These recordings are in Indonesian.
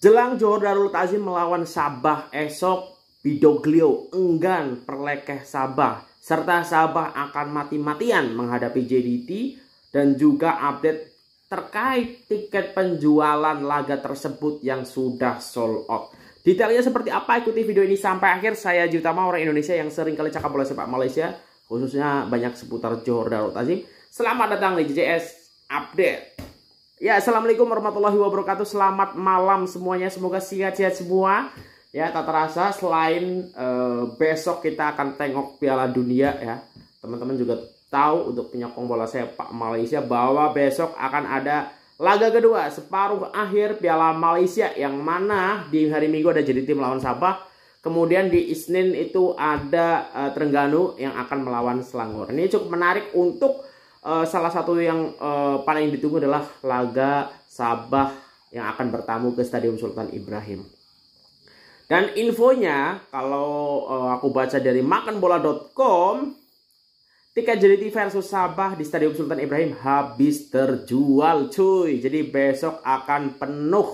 Jelang Johor Darul tazim melawan Sabah esok, Bidoglio enggan perlekeh Sabah serta Sabah akan mati-matian menghadapi JDT dan juga update terkait tiket penjualan laga tersebut yang sudah sold out. Detailnya seperti apa ikuti video ini sampai akhir. Saya Jutama orang Indonesia yang sering kali cakap bola sepak Malaysia khususnya banyak seputar Johor Darul tazim Selamat datang di JJS Update. Ya, Assalamualaikum warahmatullahi wabarakatuh. Selamat malam semuanya. Semoga sehat-sehat semua. Ya, tak terasa selain uh, besok kita akan tengok Piala Dunia ya. Teman-teman juga tahu untuk penyokong bola sepak Malaysia bahwa besok akan ada laga kedua separuh akhir Piala Malaysia yang mana di hari Minggu ada jadi tim lawan Sabah Kemudian di Isnin itu ada uh, Terengganu yang akan melawan Selangor. Ini cukup menarik untuk uh, salah satu yang uh, paling ditunggu adalah laga Sabah yang akan bertamu ke Stadion Sultan Ibrahim. Dan infonya kalau uh, aku baca dari makanbola.com Tiket JDT versus Sabah di Stadion Sultan Ibrahim habis terjual cuy. Jadi besok akan penuh.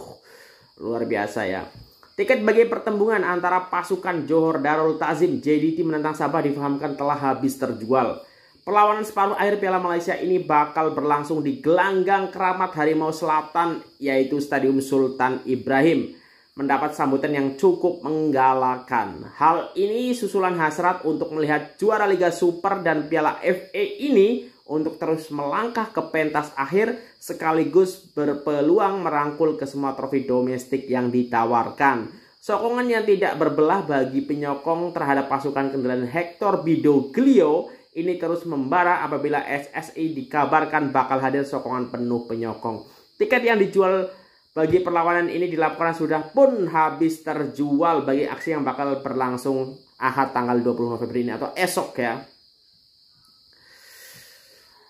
Luar biasa ya. Tiket bagi pertembungan antara pasukan Johor Darul Tazim JDT menentang Sabah difahamkan telah habis terjual. Perlawanan separuh akhir Piala Malaysia ini bakal berlangsung di gelanggang keramat Harimau Selatan yaitu Stadium Sultan Ibrahim. Mendapat sambutan yang cukup menggalakkan. Hal ini susulan hasrat untuk melihat juara Liga Super dan Piala FA ini untuk terus melangkah ke pentas akhir sekaligus berpeluang merangkul ke semua trofi domestik yang ditawarkan. Sokongan yang tidak berbelah bagi penyokong terhadap pasukan kendaraan Hector Bidoglio ini terus membara apabila SSI dikabarkan bakal hadir sokongan penuh penyokong. Tiket yang dijual bagi perlawanan ini dilaporkan sudah pun habis terjual bagi aksi yang bakal berlangsung Ahad tanggal 20 Februari ini atau esok ya.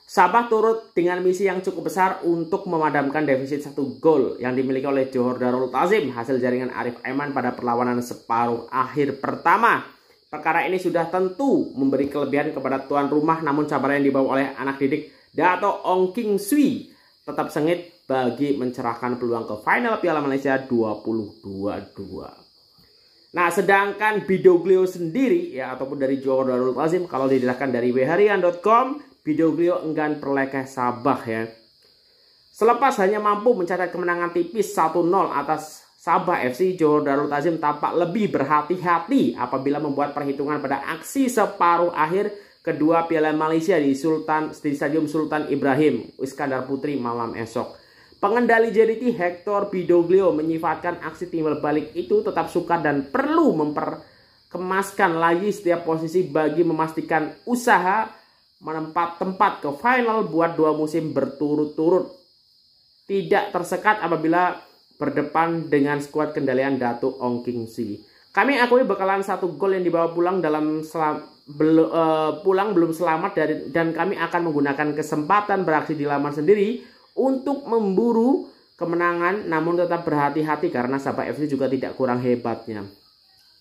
Sabah turut dengan misi yang cukup besar untuk memadamkan defisit satu gol yang dimiliki oleh Johor Darul Tazim hasil jaringan Arif Eman pada perlawanan separuh akhir pertama Perkara ini sudah tentu memberi kelebihan kepada tuan rumah namun cabaran yang dibawa oleh anak didik Dato Ong King Sui tetap sengit bagi mencerahkan peluang ke final Piala Malaysia 2022. Nah, sedangkan Bidoglio sendiri ya ataupun dari Johor Darul Azim kalau didapatkan dari weharian.com, Bidoglio enggan perlekeh Sabah ya. Selepas hanya mampu mencatat kemenangan tipis 1-0 atas Sabah FC Darul Tazim tampak lebih berhati-hati apabila membuat perhitungan pada aksi separuh akhir kedua Piala Malaysia di Sultan di Stadium Sultan Ibrahim Iskandar Putri malam esok. Pengendali JDT Hector Bidoglio menyifatkan aksi timbal balik itu tetap sukar dan perlu memperkemaskan lagi setiap posisi bagi memastikan usaha menempat tempat ke final buat dua musim berturut-turut. Tidak tersekat apabila berdepan dengan skuad kendalian Datuk Ong King Si. Kami akui bekalan satu gol yang dibawa pulang dalam selam, bel, uh, pulang belum selamat dari, dan kami akan menggunakan kesempatan beraksi di laman sendiri untuk memburu kemenangan namun tetap berhati-hati karena Sabah FC juga tidak kurang hebatnya.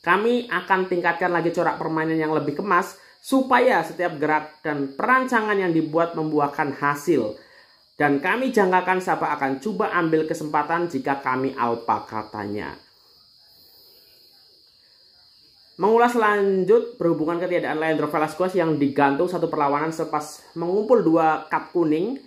Kami akan tingkatkan lagi corak permainan yang lebih kemas supaya setiap gerak dan perancangan yang dibuat membuahkan hasil. Dan kami jangkakan siapa akan coba ambil kesempatan jika kami alpa katanya. Mengulas lanjut berhubungan ketiadaan Leandro Velasquez yang digantung satu perlawanan sepas mengumpul dua kap kuning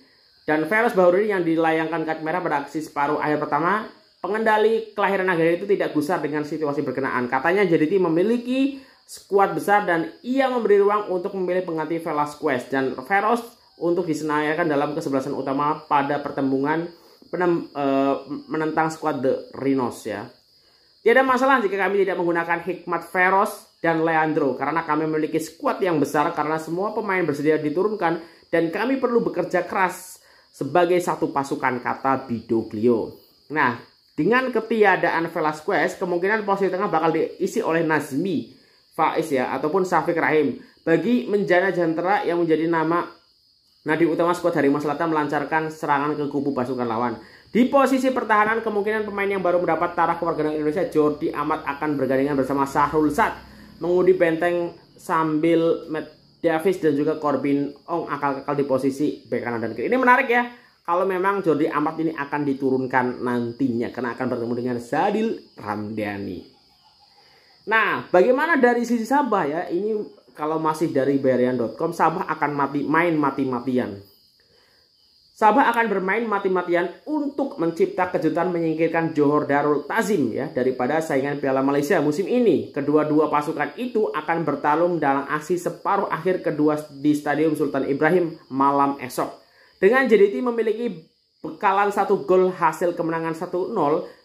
dan Velas Bauri yang dilayangkan kart merah pada aksi separuh akhir pertama, pengendali kelahiran Agraria itu tidak gusar dengan situasi berkenaan. Katanya JDT memiliki skuad besar dan ia memberi ruang untuk memilih pengganti Velasquez dan Veros untuk disenayakan dalam kesebelasan utama pada pertembungan penem, e, menentang skuad The Rhinos ya. Tiada masalah jika kami tidak menggunakan Hikmat Feroz dan Leandro karena kami memiliki skuad yang besar karena semua pemain bersedia diturunkan dan kami perlu bekerja keras sebagai satu pasukan kata Bidoglio. Nah, dengan ketiadaan Velasquez, kemungkinan posisi tengah bakal diisi oleh Nazmi Faiz ya ataupun Safik Rahim bagi menjana jantera yang menjadi nama Nadi Utama skuad Harimau Selatan melancarkan serangan ke kubu pasukan lawan. Di posisi pertahanan, kemungkinan pemain yang baru mendapat taraf kewarganegaraan Indonesia, Jordi Amat akan bergandengan bersama Sahrul Sat mengundi benteng sambil Matt Davis dan juga Corbin Ong akal-akal di posisi bek kanan dan kiri. Ini menarik ya, kalau memang Jordi Amat ini akan diturunkan nantinya, karena akan bertemu dengan Sadil Ramdhani. Nah, bagaimana dari sisi Sabah ya? Ini kalau masih dari berian.com, Sabah akan mati main mati-matian. Sabah akan bermain mati-matian untuk mencipta kejutan menyingkirkan Johor Darul Tazim ya daripada saingan Piala Malaysia musim ini. Kedua-dua pasukan itu akan bertarung dalam aksi separuh akhir kedua di Stadium Sultan Ibrahim malam esok. Dengan JDT memiliki bekalan satu gol hasil kemenangan 1-0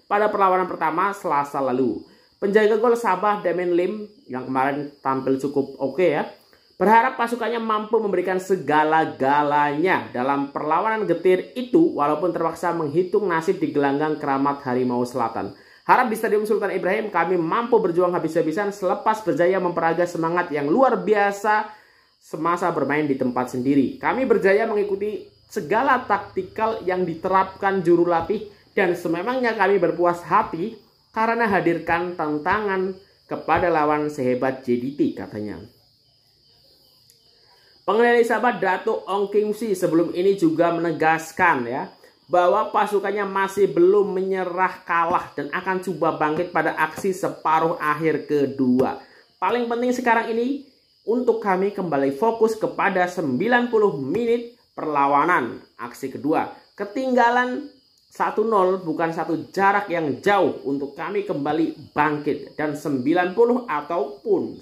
pada perlawanan pertama Selasa lalu. Penjaga gol Sabah Demen Lim yang kemarin tampil cukup oke ya. Berharap pasukannya mampu memberikan segala-galanya dalam perlawanan getir itu walaupun terpaksa menghitung nasib di gelanggang keramat Harimau Selatan. Harap di Stadium Sultan Ibrahim kami mampu berjuang habis-habisan selepas berjaya memperaga semangat yang luar biasa semasa bermain di tempat sendiri. Kami berjaya mengikuti segala taktikal yang diterapkan juru latih dan sememangnya kami berpuas hati karena hadirkan tantangan kepada lawan sehebat JDT katanya. Pengendali sahabat Datuk Ong Kim Si sebelum ini juga menegaskan ya bahwa pasukannya masih belum menyerah kalah dan akan coba bangkit pada aksi separuh akhir kedua. Paling penting sekarang ini untuk kami kembali fokus kepada 90 menit perlawanan aksi kedua. Ketinggalan 1-0 bukan satu jarak yang jauh untuk kami kembali bangkit dan 90 ataupun 120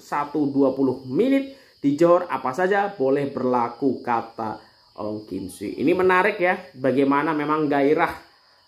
menit di Johor apa saja boleh berlaku kata Ong Kim Sui. Ini menarik ya bagaimana memang gairah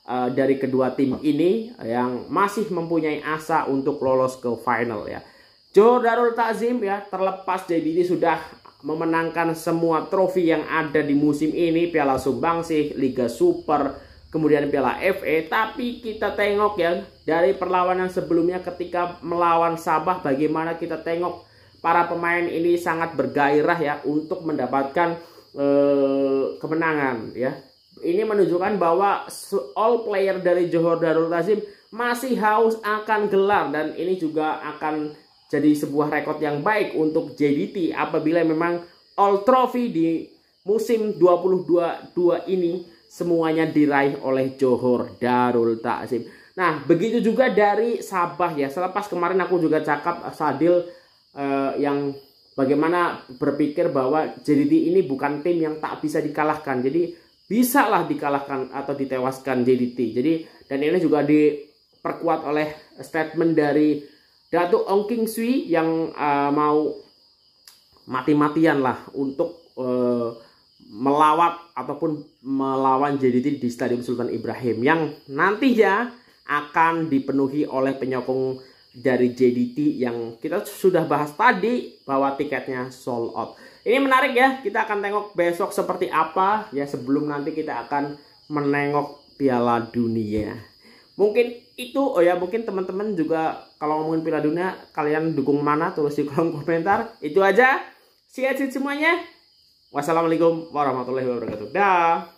uh, dari kedua tim ini yang masih mempunyai asa untuk lolos ke final ya. Johor Darul Takzim ya terlepas jadi ini sudah memenangkan semua trofi yang ada di musim ini Piala Sumbangsih, Liga Super, kemudian Piala FA. Tapi kita tengok ya dari perlawanan sebelumnya ketika melawan Sabah bagaimana kita tengok para pemain ini sangat bergairah ya untuk mendapatkan eh, kemenangan ya. Ini menunjukkan bahwa all player dari Johor Darul Tazim masih haus akan gelar dan ini juga akan jadi sebuah rekod yang baik untuk JDT apabila memang all trophy di musim 2022 ini semuanya diraih oleh Johor Darul Taksim. Nah, begitu juga dari Sabah ya. Selepas kemarin aku juga cakap eh, Sadil eh, yang bagaimana berpikir bahwa JDT ini bukan tim yang tak bisa dikalahkan. Jadi bisa lah dikalahkan atau ditewaskan JDT. Jadi dan ini juga diperkuat oleh statement dari Datuk Ong King Sui yang eh, mau mati-matian lah untuk eh, melawat ataupun melawan JDT di Stadion Sultan Ibrahim yang nantinya akan dipenuhi oleh penyokong dari JDT yang kita sudah bahas tadi bahwa tiketnya sold out. Ini menarik ya, kita akan tengok besok seperti apa ya sebelum nanti kita akan menengok Piala Dunia. Mungkin itu oh ya mungkin teman-teman juga kalau ngomongin Piala Dunia kalian dukung mana tulis di kolom komentar. Itu aja. Sehat-sehat semuanya. Wassalamualaikum warahmatullahi wabarakatuh. Dah.